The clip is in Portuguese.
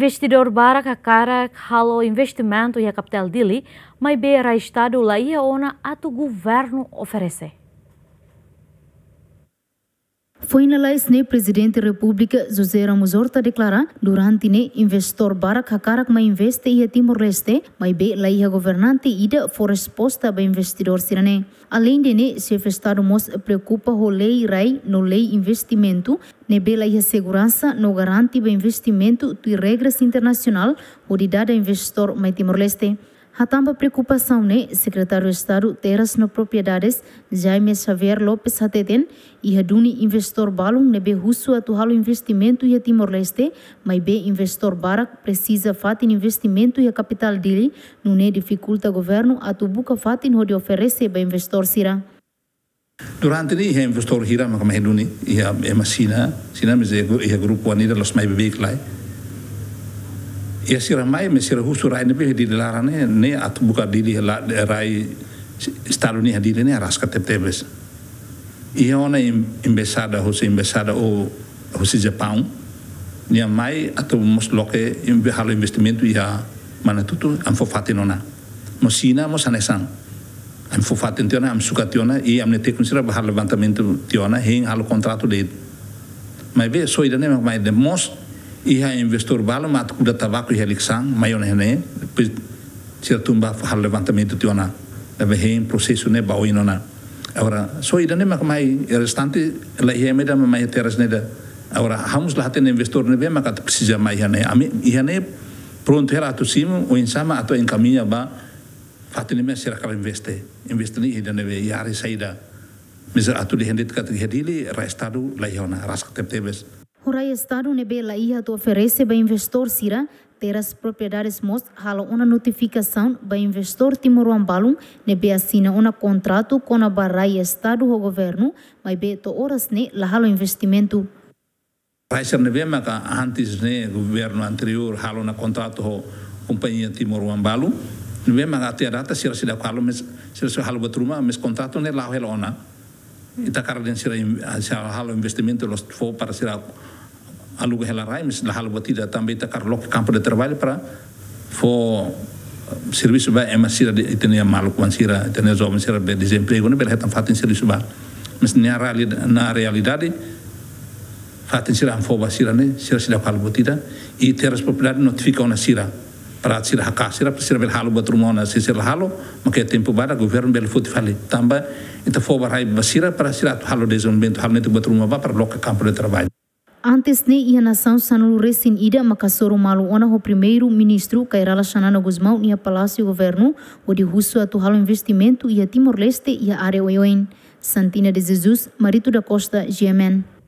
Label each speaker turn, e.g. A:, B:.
A: Investidor bara kakarak halo investimento e a capital dele, mas bem era estado lá e a ona ato governo oferece. Foi analis ne presidente República José Ramos Horta declara durante ne investor barak hakarak mai investe ia Timor-Leste, mai be la ia governante ida for resposta ba investidor sirane. Além de ne, se Estado mos preocupa ho lei rai no lei investimento, ne be la ia segurança no garanti ba investimento tu regras internacional, o de dada investor mai Timor-Leste. Hatamba também preocupação, né? Secretário de Estado terras no propriedades, Jaime Xavier Lopes Hateten, e Haduni Investor Balung nebe husu atuhalo investimento e Timor-Leste, mai be Investor Barak precisa fatin investimento e capital dili, não é dificulta governo a fatin hodi oferece ba investor sira.
B: Durante ni ia investor hira maka maheduni ia masina, sina mese ia grupo anida los mai bebek lai, ya mai me sira husu rai ne di larane ne at buka di la rai staluni ini ne raska tebes. ia ona imbesada husi imbesada o husi jepang ni mai atu mos loke imbe halo investimentu ya mana tutu am fo fatinona mo sina mo am fo tiona am suka tiona i am ne te bahar levantamento tiona hing halo kontratu de mai be soi ne mai de most iha investor balo mat kuda tabaku iha lixang maion hene pe se tumba far levantamento tiona deve hem prosesu ne bao inona ora so ida ne mak mai restante la iha meda mai teras ne da ora hamus la hatene investor ne be mak precisa mai iha ne ami iha ne pronto era tu simo o insama ato en caminha ba fatene me sira kala investe investe ni ida ne be iha saida Misal atu dihendit kat hedi li restadu layona ras ketep tebes.
A: Hurai Estado nebe laia tu oferece para investor sira ter as propriedades most hala uma notificação para investor Timuruan Balum nebe assina um contrato com a Barrai Estado o governo, mas be to horas ne lahalo investimento.
B: Paisar nebe maka antes ne governo anterior halo na contrato ho companhia Timuruan Balum, nebe maka tiadata sira sida kalo mes sira halo betruma mes contrato ne lahelo ona. Itacarden sira sira halo investimento los fo para sira aluga hela raimes la halo batida também Itacar loc campo de trabalho para fo serviço ba ema sira de tenia malu quan sira tenia jovem sira de desemprego ne bela tan fatin serviço ba mas na realidade na realidade fatin sira fo ba sira ne sira sira halo batida e terras populares notificam na sira para sila haka sila para sila bel halu batrumona si sila halu maka tempo bara governo bel futi fali tamba ita fo barai basira para sila tu halu desenvolvimento halu netu batrumova para loca campo de trabalho
A: Antes ne ia nação sanulu recém ida Makassoro malu o primeiro ministro Kairala Xanana Guzmão e a palácio governo o de russo atual investimento e a Timor-Leste e a área Oioen. Santina de Jesus, Marito da Costa, GMN.